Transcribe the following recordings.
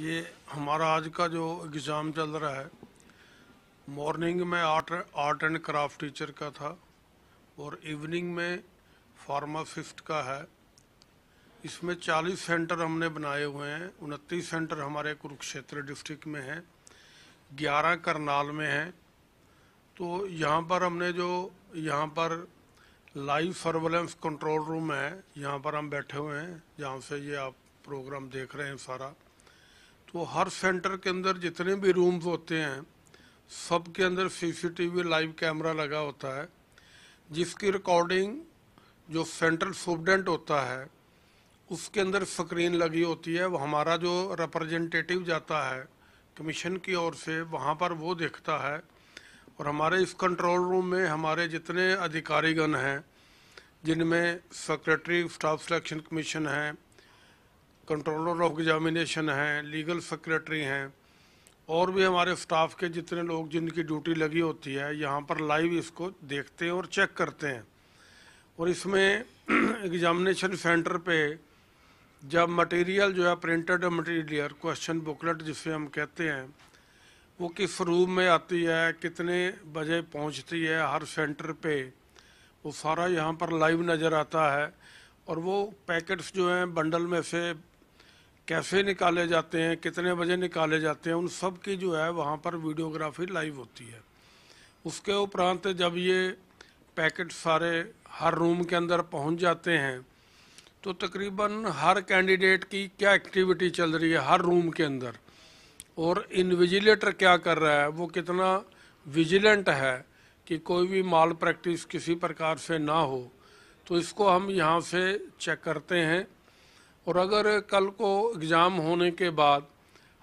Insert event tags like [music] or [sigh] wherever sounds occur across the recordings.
ये हमारा आज का जो एग्ज़ाम चल रहा है मॉर्निंग में art art and craft teacher का था और इवनिंग में फार्मासिस्ट का है इसमें 40 सेंटर हमने बनाए हुए हैं उनतीस सेंटर हमारे कुरुक्षेत्र डिस्ट्रिक्ट में हैं 11 करनाल में हैं तो यहाँ पर हमने जो यहाँ पर लाइव सर्वेलेंस कंट्रोल रूम है यहाँ पर हम बैठे हुए हैं जहाँ से ये आप प्रोग्राम देख रहे हैं सारा तो हर सेंटर के अंदर जितने भी रूम्स होते हैं सब के अंदर सीसीटीवी लाइव कैमरा लगा होता है जिसकी रिकॉर्डिंग जो सेंट्रल सुपडेंट होता है उसके अंदर स्क्रीन लगी होती है वो हमारा जो रिप्रेजेंटेटिव जाता है कमीशन की ओर से वहाँ पर वो देखता है और हमारे इस कंट्रोल रूम में हमारे जितने अधिकारीगण हैं जिनमें सेक्रेटरी स्टाफ सिलेक्शन कमीशन हैं कंट्रोलर ऑफ एग्जामिनेशन हैं लीगल सेक्रेटरी हैं और भी हमारे स्टाफ के जितने लोग जिनकी ड्यूटी लगी होती है यहाँ पर लाइव इसको देखते हैं और चेक करते हैं और इसमें एग्जामिनेशन [clears throat] सेंटर पे जब मटेरियल जो है प्रिंटेड मटेरियल क्वेश्चन बुकलेट जिसे हम कहते हैं वो किस रूम में आती है कितने बजे पहुँचती है हर सेंटर पर वो सारा यहाँ पर लाइव नज़र आता है और वो पैकेट्स जो हैं बंडल में से कैसे निकाले जाते हैं कितने बजे निकाले जाते हैं उन सब की जो है वहाँ पर वीडियोग्राफी लाइव होती है उसके उपरांत जब ये पैकेट सारे हर रूम के अंदर पहुँच जाते हैं तो तकरीबन हर कैंडिडेट की क्या एक्टिविटी चल रही है हर रूम के अंदर और इनविजिलेटर क्या कर रहा है वो कितना विजिलेंट है कि कोई भी माल प्रैक्टिस किसी प्रकार से ना हो तो इसको हम यहाँ से चेक करते हैं और अगर कल को एग्ज़ाम होने के बाद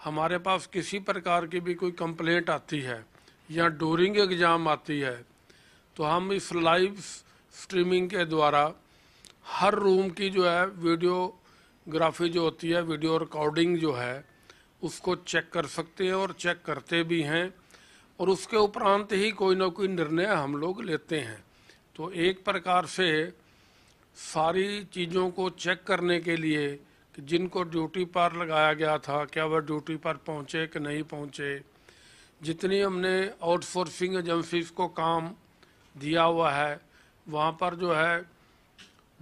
हमारे पास किसी प्रकार की भी कोई कंप्लेंट आती है या डूरिंग एग्ज़ाम आती है तो हम इस लाइव स्ट्रीमिंग के द्वारा हर रूम की जो है वीडियोग्राफी जो होती है वीडियो रिकॉर्डिंग जो है उसको चेक कर सकते हैं और चेक करते भी हैं और उसके उपरांत ही कोई ना कोई निर्णय हम लोग लेते हैं तो एक प्रकार से सारी चीज़ों को चेक करने के लिए कि जिनको ड्यूटी पर लगाया गया था क्या वह ड्यूटी पर पहुँचे कि नहीं पहुँचे जितनी हमने आउटसोर्सिंग एजेंसीज को काम दिया हुआ है वहाँ पर जो है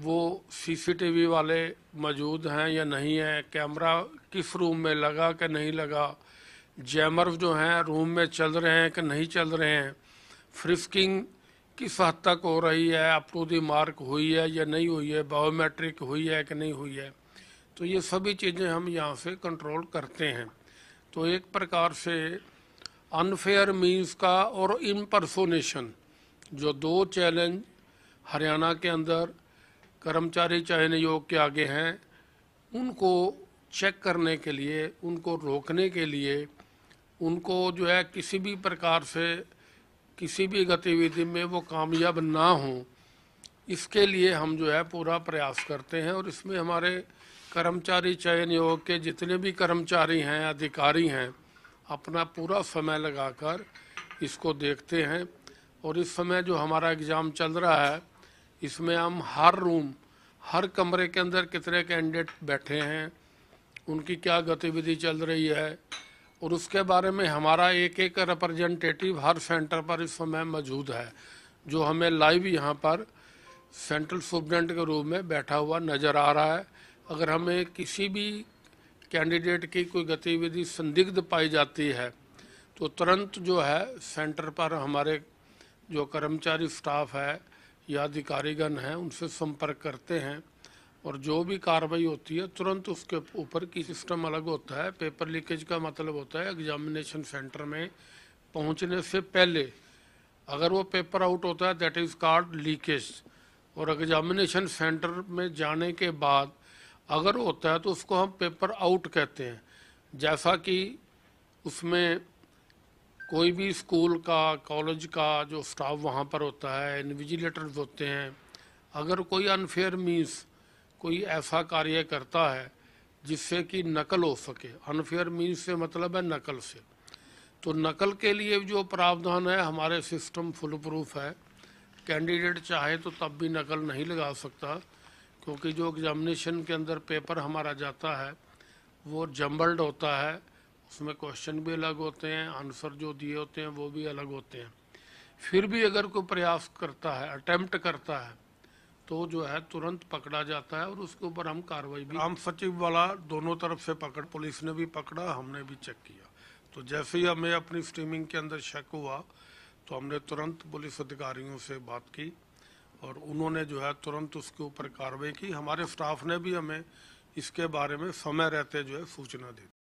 वो सीसीटीवी वाले मौजूद हैं या नहीं हैं कैमरा किस रूम में लगा कि नहीं लगा जैमर जो हैं रूम में चल रहे हैं कि नहीं चल रहे हैं फ्रिस्किंग किस हद तक हो रही है अप टू दी मार्क हुई है या नहीं हुई है बायोमेट्रिक हुई है कि नहीं हुई है तो ये सभी चीज़ें हम यहाँ से कंट्रोल करते हैं तो एक प्रकार से अनफेयर मीन्स का और इम्परसोनेशन जो दो चैलेंज हरियाणा के अंदर कर्मचारी चयन योग के आगे हैं उनको चेक करने के लिए उनको रोकने के लिए उनको जो है किसी भी प्रकार से किसी भी गतिविधि में वो कामयाब ना हों इसके लिए हम जो है पूरा प्रयास करते हैं और इसमें हमारे कर्मचारी चयन योग के जितने भी कर्मचारी हैं अधिकारी हैं अपना पूरा समय लगाकर इसको देखते हैं और इस समय जो हमारा एग्ज़ाम चल रहा है इसमें हम हर रूम हर कमरे के अंदर कितने कैंडिडेट बैठे हैं उनकी क्या गतिविधि चल रही है और उसके बारे में हमारा एक एक रिप्रेजेंटेटिव हर सेंटर पर इस समय मौजूद है जो हमें लाइव यहाँ पर सेंट्रल सुप्रेंट के रूप में बैठा हुआ नज़र आ रहा है अगर हमें किसी भी कैंडिडेट की कोई गतिविधि संदिग्ध पाई जाती है तो तुरंत जो है सेंटर पर हमारे जो कर्मचारी स्टाफ है या अधिकारीगण हैं उनसे संपर्क करते हैं और जो भी कार्रवाई होती है तुरंत उसके ऊपर की सिस्टम अलग होता है पेपर लीकेज का मतलब होता है एग्जामिनेशन सेंटर में पहुंचने से पहले अगर वो पेपर आउट होता है दैट इज़ कार्ड लीकेज और एग्जामिनेशन सेंटर में जाने के बाद अगर होता है तो उसको हम पेपर आउट कहते हैं जैसा कि उसमें कोई भी स्कूल का कॉलेज का जो स्टाफ वहाँ पर होता है इनविजिलेटर्स होते हैं अगर कोई अनफेयर मीन्स कोई ऐसा कार्य करता है जिससे कि नकल हो सके अनफेयर मीन्स से मतलब है नकल से तो नकल के लिए जो प्रावधान है हमारे सिस्टम फुल प्रूफ है कैंडिडेट चाहे तो तब भी नकल नहीं लगा सकता क्योंकि जो एग्जामिनेशन के अंदर पेपर हमारा जाता है वो जम्बल्ड होता है उसमें क्वेश्चन भी अलग होते हैं आंसर जो दिए होते हैं वो भी अलग होते हैं फिर भी अगर कोई प्रयास करता है अटैम्प्ट करता है तो जो है तुरंत पकड़ा जाता है और उसके ऊपर हम कार्रवाई भी आम सचिव वाला दोनों तरफ से पकड़ पुलिस ने भी पकड़ा हमने भी चेक किया तो जैसे ही हमें अपनी स्ट्रीमिंग के अंदर शक हुआ तो हमने तुरंत पुलिस अधिकारियों से बात की और उन्होंने जो है तुरंत उसके ऊपर कार्रवाई की हमारे स्टाफ ने भी हमें इसके बारे में समय रहते जो है सूचना दी